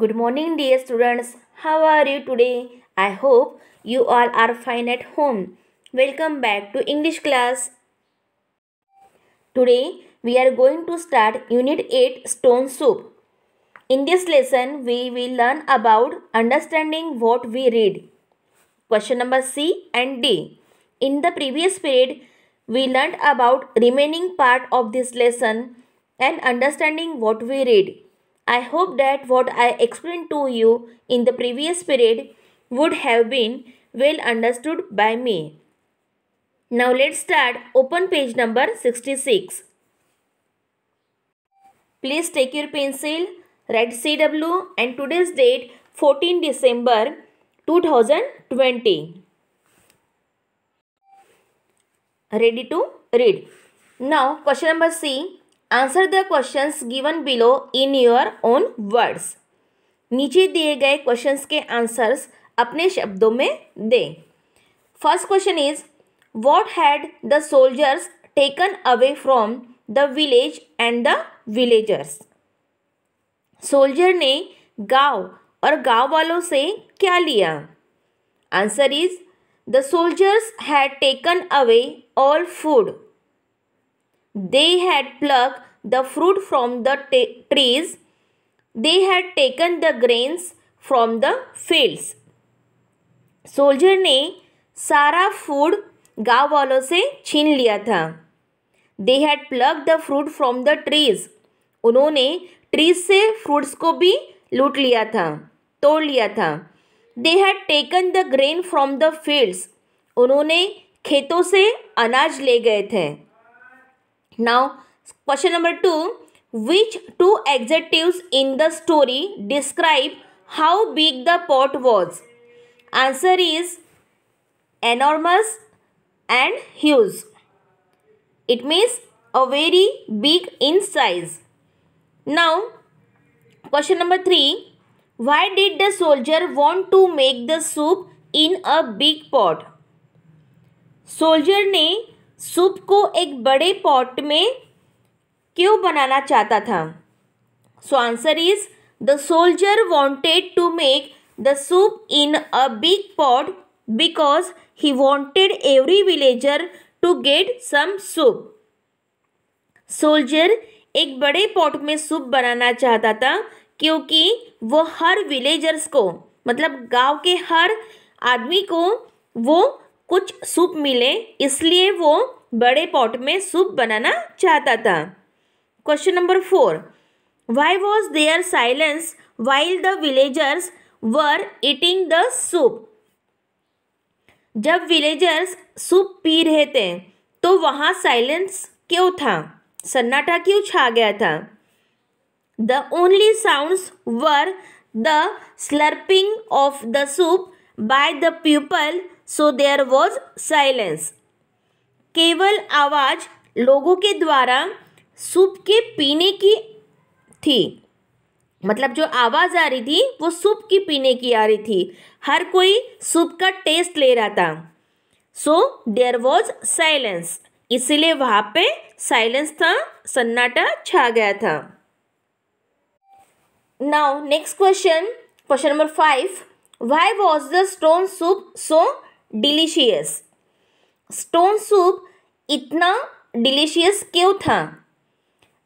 Good morning dear students. How are you today? I hope you all are fine at home. Welcome back to English class. Today we are going to start Unit 8 Stone Soup. In this lesson we will learn about understanding what we read. Question number C and D. In the previous period we learned about remaining part of this lesson and understanding what we read. I hope that what I explained to you in the previous period would have been well understood by me. Now let's start open page number 66. Please take your pencil, write CW and today's date 14 December 2020. Ready to read. Now question number C. Answer the questions given below in your own words नीचे दिए गए questions के answers अपने शब्दों में दें first question is what had the soldiers taken away from the village and the villagers soldier ने गांव और गांव वालों से क्या लिया answer is the soldiers had taken away all food They had plucked the fruit from the trees. They had taken the grains from the fields. Soldier ने सारा फूड गांव वालों से छीन लिया था they had plucked the fruit from the trees उन्होंने trees से फ्रूट्स को भी लूट लिया था तोड़ लिया था they had taken the grain from the fields उन्होंने खेतों से अनाज ले गए थे Now, question number two. Which two adjectives in the story describe how big the pot was? Answer is enormous and huge. It means a very big in size. Now, question number 3. Why did the soldier want to make the soup in a big pot? Soldier ne soup को एक बड़े pot में क्यों बनाना चाहता था so answer is the soldier wanted to make the soup in a big pot because he wanted every villager to get some soup soldier एक बड़े पॉट में सूप बनाना चाहता था क्योंकि वो हर विलेजर्स को मतलब गांव के हर आदमी को वो कुछ सूप मिले इसलिए वो बड़े पॉट में सूप बनाना चाहता था question number four why was there silence while the villagers were eating the soup जब विलेजर्स सूप पी रहे थे तो वहाँ साइलेंस क्यों था सन्नाटा क्यों छा गया था the only sounds were the slurping of the soup by the people so there was silence केवल आवाज़ लोगों के द्वारा सूप के पीने की थी मतलब जो आवाज़ आ रही थी वो सूप की पीने की आ रही थी हर कोई सूप का टेस्ट ले रहा था सो देयर वॉज साइलेंस इसलिए वहाँ पे साइलेंस था सन्नाटा छा गया था now next question question number five why was the stone soup so delicious stone soup इतना डिलीशियस क्यों था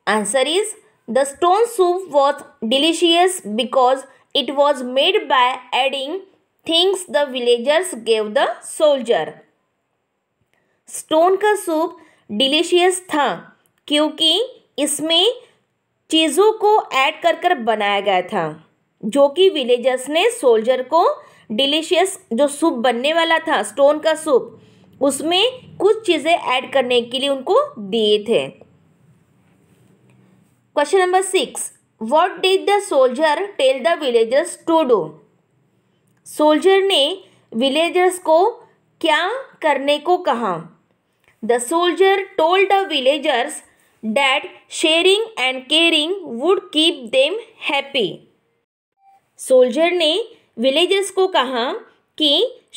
answer is the stone soup was delicious because it was made by adding things the villagers gave the soldier stone का soup delicious था क्योंकि इसमें चीज़ों को add कर कर बनाया गया था जो कि विलेजर्स ने सोल्जर को डिलीशियस जो सूप बनने वाला था स्टोन का सूप उसमें कुछ चीज़ें ऐड करने के लिए उनको दिए थे question number six what did the soldier tell the villagers to do soldier ने विलेजर्स को क्या करने को कहा the soldier told the villagers that sharing and caring would keep them happy soldier ने विलेजर्स को कहा कि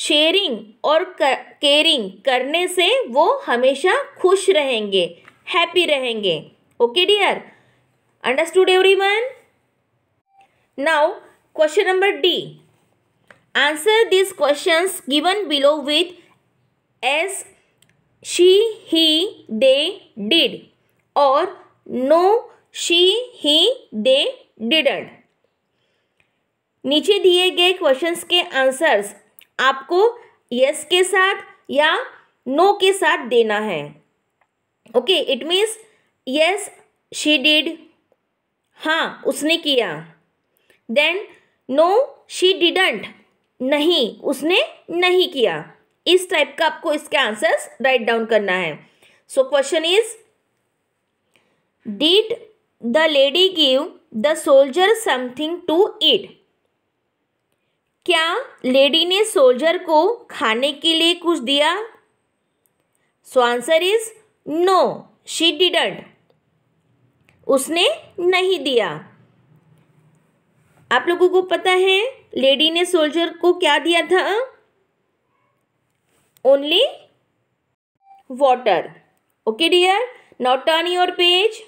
शेयरिंग और केयरिंग करने से वो हमेशा खुश रहेंगे हैप्पी रहेंगे okay dear understood everyone now question number D answer this questions given below with yes she he they did और no she he they didn't नीचे दिए गए क्वेश्चंस के आंसर्स आपको यस के साथ या नो के साथ देना है okay it means yes she did हाँ उसने किया देन नो शी डिडंट नहीं उसने नहीं किया इस टाइप का आपको इसके आंसर्स राइट डाउन करना है so question is did the lady give the soldier something to eat क्या लेडी ने सोल्जर को खाने के लिए कुछ दिया so answer is no she didn't उसने नहीं दिया आप लोगों को पता है लेडी ने सोल्जर को क्या दिया था only water okay dear not on your page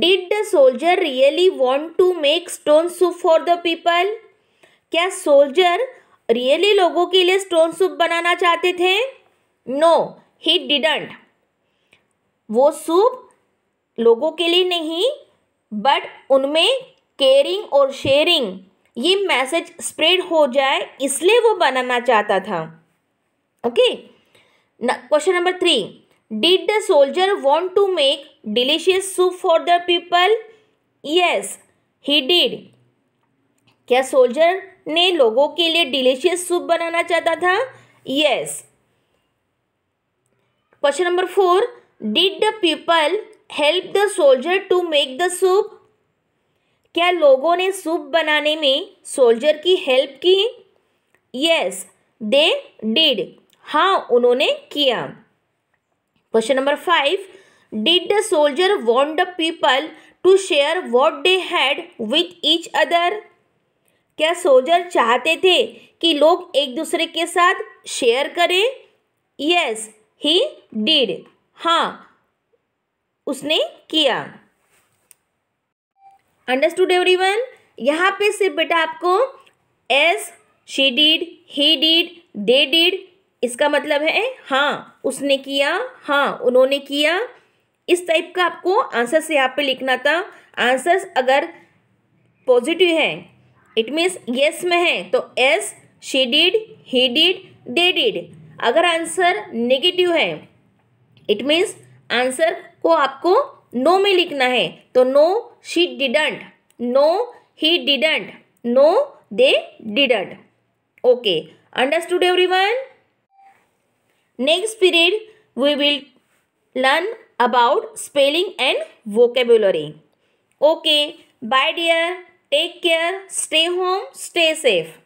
did the soldier really want to make stone soup for the people क्या सोल्जर रियली लोगों के लिए स्टोन सूप बनाना चाहते थे नो ही डिडंट वो सूप लोगों के लिए नहीं बट उनमें केयरिंग और शेयरिंग ये मैसेज स्प्रेड हो जाए इसलिए वो बनाना चाहता था okay question number three did the soldier want to make delicious soup for the people yes he did क्या सोल्जर ने लोगों के लिए डिलीशियस सूप बनाना चाहता था yes question number four did the people help the soldier to make the soup क्या लोगों ने सूप बनाने में सोल्जर की हेल्प की यस दे डिड हाँ उन्होंने किया question number five did the soldier want the people to share what they had with each other क्या सोल्जर चाहते थे कि लोग एक दूसरे के साथ शेयर करें यस ही डिड हाँ उसने किया अंडरस्टूड एवरी वन यहाँ पे सिर्फ बेटा आपको yes she did he did they did इसका मतलब है हाँ उसने किया हाँ उन्होंने किया इस टाइप का आपको आंसर्स यहाँ पे लिखना था आंसर्स अगर पॉजिटिव हैं इट मीन्स येस में है तो yes she did he did they did अगर आंसर नेगेटिव है इट मीन्स आंसर को आपको नो में लिखना है तो no she didn't no he didn't no they didn't okay understood everyone next period we will learn about spelling and vocabulary okay bye dear take care stay home stay safe